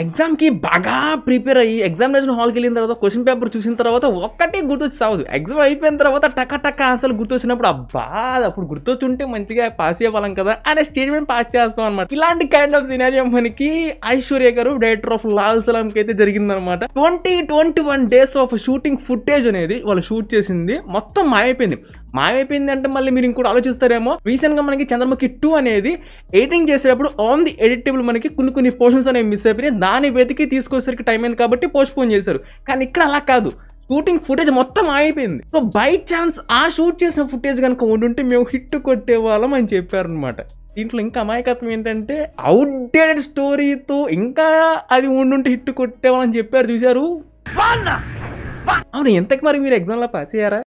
ఎగ్జామ్కి బాగా ప్రిపేర్ అయ్యి ఎగ్జామినేషన్ హాల్కి వెళ్ళిన తర్వాత క్వశ్చన్ పేపర్ చూసిన తర్వాత ఒక్కటే గుర్తొచ్చి సావదు ఎగ్జామ్ అయిపోయిన తర్వాత టక టక ఆన్సర్లు గుర్తొచ్చినప్పుడు అబ్బా అప్పుడు గుర్తొచ్చుంటే మంచిగా పాస్ అయ్యేవాళ్ళం కదా అనే స్టేట్మెంట్ పాస్ చేస్తాం అనమాట ఇలాంటి కైండ్ ఆఫ్ సినారియో మనకి ఐశ్వర్య గారు డైరెక్టర్ ఆఫ్ లాల్ సలాం కి అయితే జరిగిందనమాట twenty twenty one days of shooting footage అనేది వాళ్ళు షూట్ చేసింది మొత్తం మాయమైపోయింది మాయమైపోయింది అంటే మళ్ళీ మీరు ఇంకోటి ఆలోచిస్తారేమో రీసెంట్ గా మనకి చంద్రముఖి టూ అనేది ఎడిటింగ్ చేసేటప్పుడు ఆన్ ది ఎడిటబుల్ మనకి కొన్ని కొన్ని పోర్షన్స్ అనేవి మిస్ అయిపోయినాయి దాన్ని వెతికి తీసుకొచ్చేసరికి టైం అయింది కాబట్టి పోస్ట్పోన్ చేశారు కానీ ఇక్కడ అలా కాదు షూటింగ్ ఫుటేజ్ మొత్తం ఆగిపోయింది సో బై ఛాన్స్ ఆ షూట్ చేసిన ఫుటేజ్ కనుక ఉండుంటే మేము హిట్ కొట్టే వాళ్ళం అని చెప్పారనమాట దీంట్లో ఇంకా అమాయకత్వం ఏంటంటే అవుట్డేటెడ్ స్టోరీతో ఇంకా అది ఉండుంటే హిట్ కొట్టేవాళ్ళని చెప్పారు చూశారు అవును ఎంతకి మరి మీరు ఎగ్జామ్లో పాస్ అయ్యారా